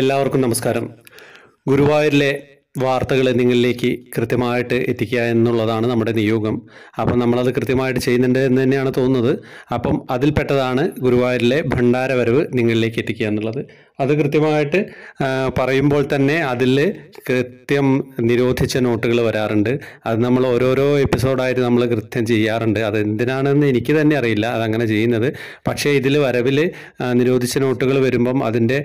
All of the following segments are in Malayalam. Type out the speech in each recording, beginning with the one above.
എല്ലാവർക്കും നമസ്കാരം ഗുരുവായൂരിലെ വാർത്തകൾ നിങ്ങളിലേക്ക് കൃത്യമായിട്ട് എത്തിക്കുക എന്നുള്ളതാണ് നമ്മുടെ നിയോഗം അപ്പം നമ്മളത് കൃത്യമായിട്ട് ചെയ്യുന്നുണ്ട് എന്ന് തന്നെയാണ് തോന്നുന്നത് അപ്പം അതിൽപ്പെട്ടതാണ് ഗുരുവായൂരിലെ ഭണ്ഡാരവരവ് നിങ്ങളിലേക്ക് എത്തിക്കുക എന്നുള്ളത് അത് കൃത്യമായിട്ട് പറയുമ്പോൾ തന്നെ അതിൽ കൃത്യം നിരോധിച്ച നോട്ടുകൾ വരാറുണ്ട് അത് നമ്മൾ ഓരോരോ എപ്പിസോഡായിട്ട് നമ്മൾ കൃത്യം ചെയ്യാറുണ്ട് അത് എന്തിനാണെന്ന് എനിക്ക് തന്നെ അറിയില്ല അതങ്ങനെ ചെയ്യുന്നത് പക്ഷേ ഇതിൽ വരവിൽ നിരോധിച്ച നോട്ടുകൾ വരുമ്പം അതിൻ്റെ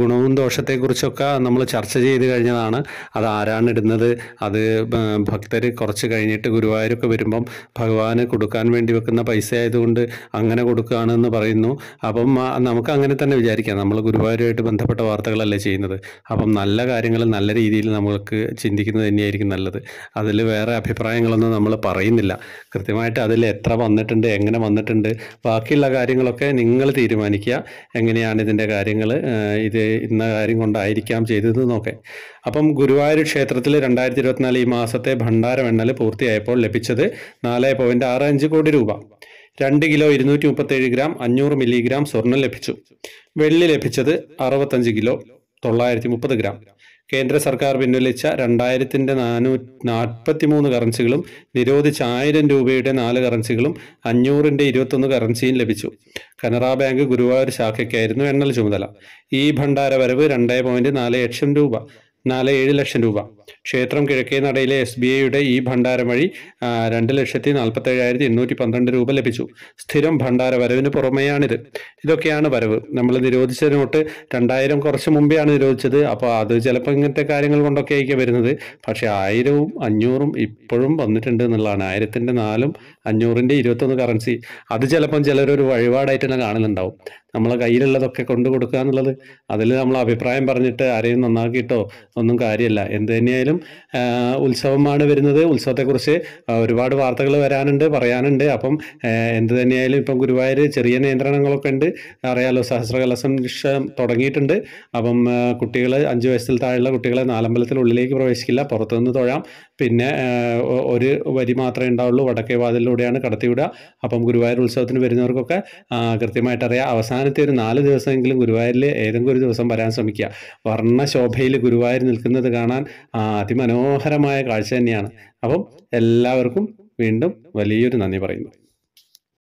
ഗുണവും ദോഷത്തെക്കുറിച്ചൊക്കെ നമ്മൾ ചർച്ച ചെയ്ത് കഴിഞ്ഞതാണ് അത് ആരാണ് ഇടുന്നത് അത് ഭക്തർ കുറച്ച് കഴിഞ്ഞിട്ട് ഗുരുവായൂരൊക്കെ വരുമ്പം ഭഗവാന് കൊടുക്കാൻ വേണ്ടി വെക്കുന്ന പൈസ ആയതുകൊണ്ട് അങ്ങനെ കൊടുക്കുകയാണെന്ന് പറയുന്നു അപ്പം നമുക്ക് അങ്ങനെ തന്നെ വിചാരിക്കാം നമ്മൾ ഗുരുവായൂർ അതുമായിട്ട് ബന്ധപ്പെട്ട വാർത്തകളല്ലേ ചെയ്യുന്നത് അപ്പം നല്ല കാര്യങ്ങൾ നല്ല രീതിയിൽ നമ്മൾക്ക് ചിന്തിക്കുന്നത് തന്നെയായിരിക്കും നല്ലത് അതിൽ വേറെ അഭിപ്രായങ്ങളൊന്നും നമ്മൾ പറയുന്നില്ല കൃത്യമായിട്ട് അതിൽ എത്ര വന്നിട്ടുണ്ട് എങ്ങനെ വന്നിട്ടുണ്ട് ബാക്കിയുള്ള കാര്യങ്ങളൊക്കെ നിങ്ങൾ തീരുമാനിക്കുക എങ്ങനെയാണ് ഇതിൻ്റെ കാര്യങ്ങൾ ഇത് ഇന്ന കാര്യം കൊണ്ടായിരിക്കാം ചെയ്തത് അപ്പം ഗുരുവായൂർ ക്ഷേത്രത്തിൽ രണ്ടായിരത്തി ഇരുപത്തിനാല് ഈ മാസത്തെ എണ്ണൽ പൂർത്തിയായപ്പോൾ ലഭിച്ചത് നാല് പോയിൻറ്റ് ആറ് അഞ്ച് കോടി രൂപ രണ്ട് കിലോ ഇരുന്നൂറ്റി മുപ്പത്തേഴ് ഗ്രാം അഞ്ഞൂറ് മില്ലിഗ്രാം സ്വർണം ലഭിച്ചു വെള്ളി ലഭിച്ചത് അറുപത്തഞ്ച് കിലോ തൊള്ളായിരത്തി മുപ്പത് ഗ്രാം കേന്ദ്ര സർക്കാർ പിൻവലിച്ച രണ്ടായിരത്തിൻ്റെ നാനൂ നാൽപ്പത്തി മൂന്ന് കറൻസികളും നിരോധിച്ച ആയിരം രൂപയുടെ നാല് കറൻസികളും അഞ്ഞൂറിൻ്റെ ഇരുപത്തൊന്ന് കറൻസിയും ലഭിച്ചു കനറ ബാങ്ക് ഗുരുവായൂർ ശാഖയ്ക്കായിരുന്നു എണ്ണൽ ചുമതല ഈ ഭണ്ഡാര വരവ് രണ്ടേ പോയിന്റ് നാല് ലക്ഷം രൂപ നാല് ഏഴ് ലക്ഷം രൂപ ക്ഷേത്രം കിഴക്കേ നടയിലെ എസ് ബി ഐയുടെ ഈ ഭണ്ഡാരം വഴി രണ്ട് ലക്ഷത്തി നാൽപ്പത്തേഴായിരത്തി എണ്ണൂറ്റി പന്ത്രണ്ട് രൂപ ലഭിച്ചു സ്ഥിരം ഭണ്ഡാര വരവിന് പുറമെയാണിത് ഇതൊക്കെയാണ് വരവ് നമ്മൾ നിരോധിച്ച നോട്ട് രണ്ടായിരം കുറച്ച് ആണ് നിരോധിച്ചത് അപ്പോൾ അത് ചിലപ്പോൾ ഇങ്ങനത്തെ കാര്യങ്ങൾ കൊണ്ടൊക്കെ ആയിരിക്കും വരുന്നത് പക്ഷേ ആയിരവും അഞ്ഞൂറും ഇപ്പോഴും വന്നിട്ടുണ്ട് എന്നുള്ളതാണ് ആയിരത്തിൻ്റെ നാലും അഞ്ഞൂറിൻ്റെ ഇരുപത്തൊന്ന് കറൻസി അത് ചിലപ്പം ചിലരൊരു വഴിപാടായിട്ട് തന്നെ കാണലുണ്ടാവും നമ്മളെ കയ്യിലുള്ളതൊക്കെ കൊണ്ടു കൊടുക്കുക എന്നുള്ളത് അതിൽ നമ്മൾ അഭിപ്രായം പറഞ്ഞിട്ട് ആരെയും നന്നാക്കിയിട്ടോ ഒന്നും കാര്യമല്ല എന്ത് തന്നെ ആയാലും ഉത്സവമാണ് വരുന്നത് ഉത്സവത്തെക്കുറിച്ച് ഒരുപാട് വാർത്തകൾ വരാനുണ്ട് പറയാനുണ്ട് അപ്പം എന്ത് തന്നെയായാലും ഇപ്പം ഗുരുവായൂർ ചെറിയ നിയന്ത്രണങ്ങളൊക്കെ ഉണ്ട് അറിയാലോ സഹസ്രകല സംരക്ഷണം തുടങ്ങിയിട്ടുണ്ട് അപ്പം കുട്ടികൾ അഞ്ച് വയസ്സിൽ താഴെയുള്ള കുട്ടികളെ നാലമ്പലത്തിനുള്ളിലേക്ക് പ്രവേശിക്കില്ല പുറത്തുനിന്ന് തൊഴാം പിന്നെ ഒരു വരി മാത്രമേ ഉണ്ടാവുള്ളൂ വടക്കേ വാതിലൂടെയാണ് കടത്തിവിടുക അപ്പം ഗുരുവായൂർ ഉത്സവത്തിന് വരുന്നവർക്കൊക്കെ കൃത്യമായിട്ട് അറിയാം അവസാനത്തെ ഒരു നാല് ദിവസമെങ്കിലും ഗുരുവായൂരിൽ ഏതെങ്കിലും ഒരു ദിവസം വരാൻ ശ്രമിക്കുക വർണ്ണശോഭയിൽ ഗുരുവായൂർ നിൽക്കുന്നത് കാണാൻ അതിമനോഹരമായ കാഴ്ച തന്നെയാണ് അപ്പം എല്ലാവർക്കും വീണ്ടും വലിയൊരു നന്ദി പറയുന്നു